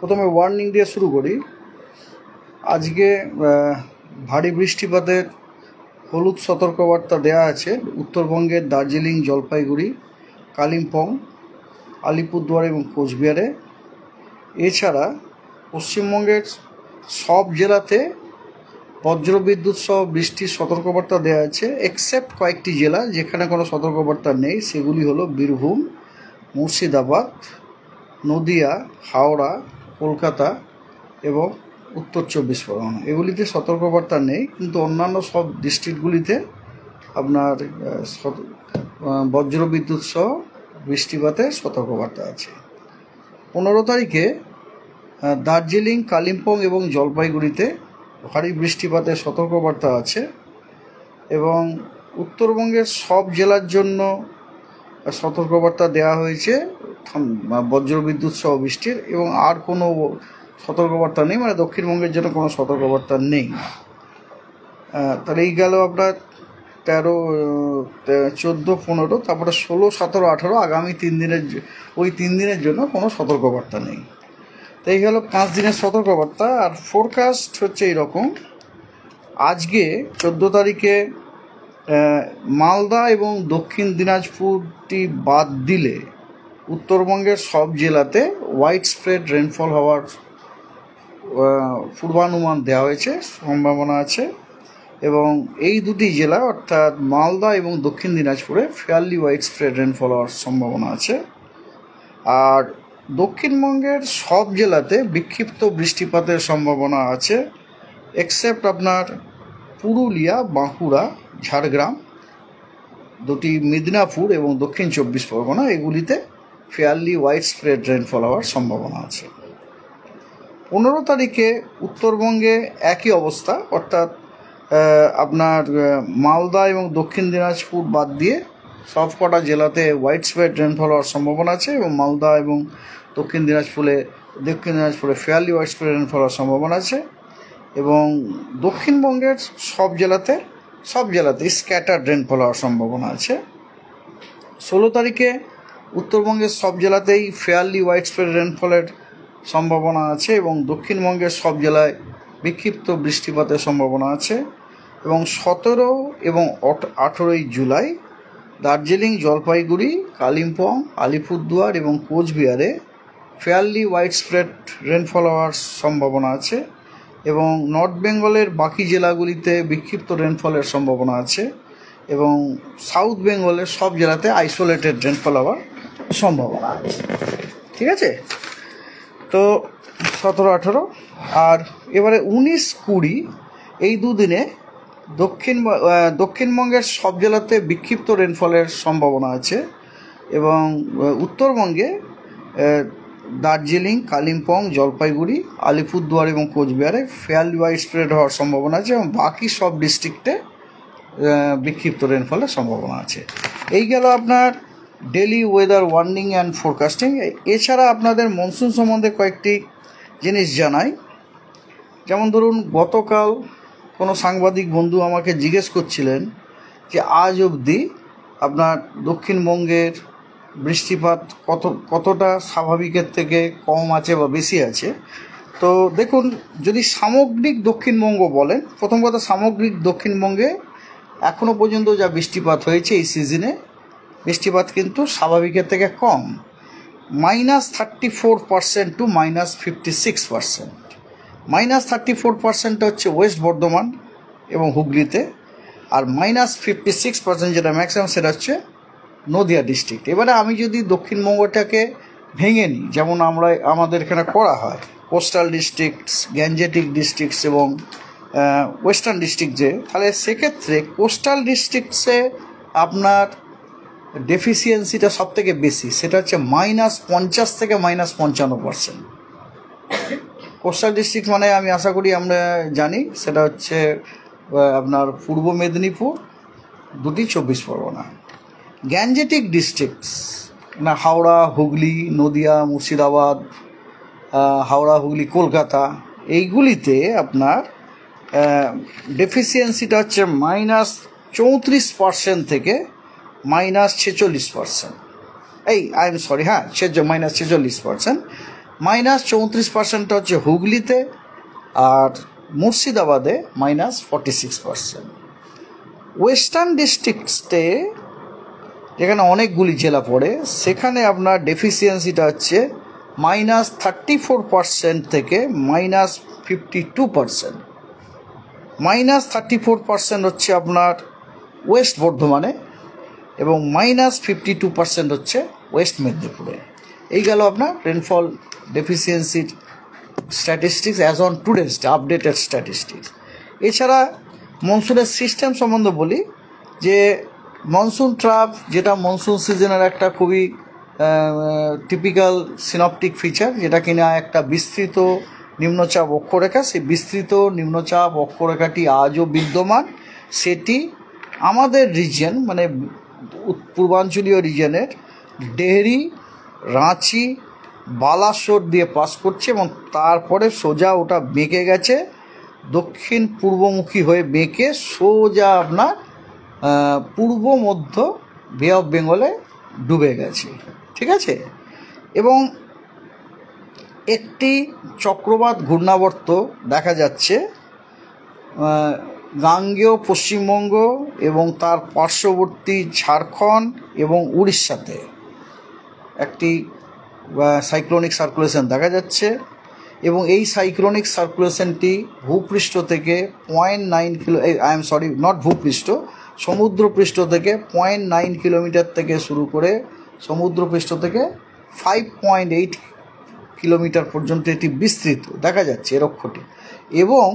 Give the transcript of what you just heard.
প্রথমে ওয়ার্নিং দিয়ে শুরু করি আজকে ভারী বৃষ্টিপাতের হলুদ সতর্কবার্তা দেয়া আছে উত্তরবঙ্গের দার্জিলিং জলপাইগুড়ি কালিম্পং আলিপুরদুয়ার এবং কোচবিহারে এছাড়া পশ্চিমবঙ্গের সব জেলাতে বজ্রবিদ্যুৎ সহ বৃষ্টির সতর্কবার্তা দেওয়া আছে এক্সেপ্ট কয়েকটি জেলা যেখানে কোনো সতর্কবার্তা নেই সেগুলি হলো বীরভূম মুর্শিদাবাদ নদিয়া হাওড়া কলকাতা এবং উত্তর চব্বিশ পরগনা এগুলিতে সতর্কবার্তা নেই কিন্তু অন্যান্য সব ডিস্ট্রিক্টগুলিতে আপনার বজ্র বিদ্যুৎ সহ বৃষ্টিপাতে সতর্কবার্তা আছে পনেরো তারিখে দার্জিলিং কালিম্পং এবং জলপাইগুড়িতে ভারী বৃষ্টিপাতের সতর্কবার্তা আছে এবং উত্তরবঙ্গের সব জেলার জন্য সতর্কবার্তা দেওয়া হয়েছে বজ্রবিদ্যুৎ সহ বৃষ্টির এবং আর কোনো সতর্কবার্তা নেই মানে দক্ষিণবঙ্গের জন্য কোনো সতর্কবার্তা নেই তাহলে এই গেল আপনার তেরো চোদ্দো পনেরো তারপরে ষোলো সতেরো আঠেরো আগামী তিন দিনের ওই তিন দিনের জন্য কোনো সতর্কবার্তা নেই তাই এই পাঁচ দিনের সতর্কবার্তা আর ফোরকাস্ট হচ্ছে এইরকম আজকে চোদ্দো তারিখে মালদা এবং দক্ষিণ দিনাজপুরটি বাদ দিলে উত্তরবঙ্গের সব জেলাতে হোয়াইট স্প্রেড রেনফল হওয়ার পূর্বানুমান দেওয়া হয়েছে সম্ভাবনা আছে এবং এই দুটি জেলা অর্থাৎ মালদা এবং দক্ষিণ দিনাজপুরে ফেয়ারলি হোয়াইট স্প্রেড রেনফল হওয়ার সম্ভাবনা আছে আর দক্ষিণবঙ্গের সব জেলাতে বিক্ষিপ্ত বৃষ্টিপাতের সম্ভাবনা আছে এক্সেপ্ট আপনার পুরুলিয়া বাঁকুড়া ঝাড়গ্রাম দুটি মিদনাপুর এবং দক্ষিণ চব্বিশ পরগনা এগুলিতে ফেয়ারলি ওয়াইড স্প্রেড রেনফল হওয়ার সম্ভাবনা আছে পনেরো তারিখে উত্তরবঙ্গে একই অবস্থা অর্থাৎ আপনার মালদা এবং দক্ষিণ দিনাজপুর বাদ দিয়ে সব কটা জেলাতে ওয়াইড স্প্রেড রেনফল হওয়ার সম্ভাবনা আছে এবং মালদা এবং দক্ষিণ দিনাজপুরে দক্ষিণ দিনাজপুরে ফেয়ারলি ওয়াইড স্প্রেড রেনফল হওয়ার সম্ভাবনা আছে এবং দক্ষিণবঙ্গের সব জেলাতে সব জেলাতে স্ক্যাটার রেনফল হওয়ার সম্ভাবনা আছে ষোলো তারিখে উত্তরবঙ্গের সব জেলাতেই ফেয়ারলি হোয়াইট স্প্রেড রেনফলের সম্ভাবনা আছে এবং দক্ষিণবঙ্গের সব জেলায় বিক্ষিপ্ত বৃষ্টিপাতের সম্ভাবনা আছে এবং সতেরো এবং আঠেরোই জুলাই দার্জিলিং জলপাইগুড়ি কালিম্পং আলিপুরদুয়ার এবং কোচবিহারে ফেয়ারলি হোয়াইট স্প্রেড রেনফল হওয়ার সম্ভাবনা আছে এবং নর্থ বেঙ্গলের বাকি জেলাগুলিতে বিক্ষিপ্ত রেনফলের সম্ভাবনা আছে এবং সাউথ বেঙ্গলের সব জেলাতে আইসোলেটেড রেনফল হওয়ার সম্ভাবনা আছে ঠিক আছে তো সতেরো আঠেরো আর এবারে উনিশ কুড়ি এই দুদিনে দক্ষিণ দক্ষিণবঙ্গের সব জেলাতে বিক্ষিপ্ত রেনফলের সম্ভাবনা আছে এবং উত্তরবঙ্গে দার্জিলিং কালিম্পং জলপাইগুড়ি আলিপুরদুয়ার এবং কোচবিহারে ফেয়াল বাই স্প্রেড হওয়ার সম্ভাবনা আছে এবং বাকি সব ডিস্ট্রিক্টে বিক্ষিপ্ত রেনফলের সম্ভাবনা আছে এই গেল আপনার daily weather warning and forecasting এছাড়া আপনাদের মনসুন সম্বন্ধে কয়েকটি জিনিস জানাই যেমন ধরুন গতকাল কোনো সাংবাদিক বন্ধু আমাকে জিজ্ঞেস করছিলেন যে আজ অবধি আপনার দক্ষিণবঙ্গের বৃষ্টিপাত কত কতটা স্বাভাবিকের থেকে কম আছে বা বেশি আছে তো দেখুন যদি সামগ্রিক দক্ষিণবঙ্গ বলেন প্রথম কথা সামগ্রিক দক্ষিণবঙ্গে এখনও পর্যন্ত যা বৃষ্টিপাত হয়েছে এই সিজনে বৃষ্টিপাত কিন্তু স্বাভাবিকের থেকে কম minus thirty four percent to minus fifty six percent minus thirty four percent হচ্ছে ওয়েস্ট বর্ধমান এবং হুগলিতে আর মাইনাস ফিফটি সিক্স পার্সেন্ট যেটা ম্যাক্সিমাম সেটা হচ্ছে নদিয়া ডিস্ট্রিক্ট এবারে আমি যদি দক্ষিণবঙ্গটাকে ভেঙে নিই যেমন আমরা আমাদের এখানে করা হয় কোস্টাল ডিস্ট্রিক্টস গ্যাঞ্জেটিক ডিস্ট্রিক্টস এবং ওয়েস্টার্ন ডিস্ট্রিক্ট যে তাহলে সেক্ষেত্রে কোস্টাল ডিস্ট্রিক্টসে আপনার ডেফিসিয়েন্সিটা সব থেকে বেশি সেটা হচ্ছে মাইনাস পঞ্চাশ থেকে মাইনাস পঞ্চান্ন পার্সেন্ট কোস্টাল ডিস্ট্রিক্ট মানে আমি আশা করি আমরা জানি সেটা হচ্ছে আপনার পূর্ব মেদিনীপুর দুটি চব্বিশ পরগনা গ্যাঞ্জেটিক ডিস্ট্রিক্টস না হাওড়া হুগলি নদিয়া মুর্শিদাবাদ হাওড়া হুগলি কলকাতা এইগুলিতে আপনার ডেফিসিয়েন্সিটা হচ্ছে মাইনাস চৌত্রিশ পার্সেন্ট থেকে মাইনাস ছেচল্লিশ পার্সেন্ট এই আই এম সরি হ্যাঁ ছেচ মাইনাস ছেচল্লিশ পার্সেন্ট মাইনাস চৌত্রিশ পার্সেন্টটা হচ্ছে হুগলিতে আর মুর্শিদাবাদে minus forty six percent western ডিস্ট্রিক্টসে যেখানে অনেকগুলি জেলা পড়ে সেখানে আপনার ডেফিসিয়েন্সিটা হচ্ছে মাইনাস থার্টি ফোর পার্সেন্ট থেকে minus fifty two percent minus thirty four percent হচ্ছে আপনার ওয়েস্ট বর্ধমানে এবং মাইনাস ফিফটি টু পার্সেন্ট হচ্ছে ওয়েস্ট মেদিনীপুরে এই গেল আপনার রেনফল ডেফিসিয়েন্সির statistics as on today's updated statistics এছাড়া মনসুনের সিস্টেম সম্বন্ধে বলি যে মনসুন ট্রাফ যেটা মনসুন সিজনের একটা খুবই টিপিক্যাল সিনপটিক ফিচার যেটা কিনা একটা বিস্তৃত নিম্নচাপ অক্ষরেখা সেই বিস্তৃত নিম্নচাপ অক্ষরেখাটি আজও বিদ্যমান সেটি আমাদের রিজিয়ন মানে পূর্বাঞ্চলীয় রিজনের ডেহরি রাঁচি বালাসোর দিয়ে পাস করছে এবং তারপরে সোজা ওটা বেঁকে গেছে দক্ষিণ পূর্বমুখী হয়ে বেঁকে সোজা আপনার পূর্ব মধ্য বে অফ বেঙ্গলে ডুবে গেছে ঠিক আছে এবং একটি চক্রবাত ঘূর্ণাবর্ত দেখা যাচ্ছে গাঙ্গেয় পশ্চিমবঙ্গ এবং তার পার্শ্ববর্তী ঝাড়খণ্ড এবং উড়িষ্যাতে একটি সাইক্লোনিক সার্কুলেশন দেখা যাচ্ছে এবং এই সাইক্লোনিক সার্কুলেশনটি ভূপৃষ্ঠ থেকে point nine kilo I am sorry not ভূপৃষ্ঠ সমুদ্রপৃষ্ঠ থেকে পয়েন্ট নাইন কিলোমিটার থেকে শুরু করে সমুদ্রপৃষ্ঠ থেকে ফাইভ পয়েন্ট এইট কিলোমিটার পর্যন্ত এটি বিস্তৃত দেখা যাচ্ছে এরক্ষটি এবং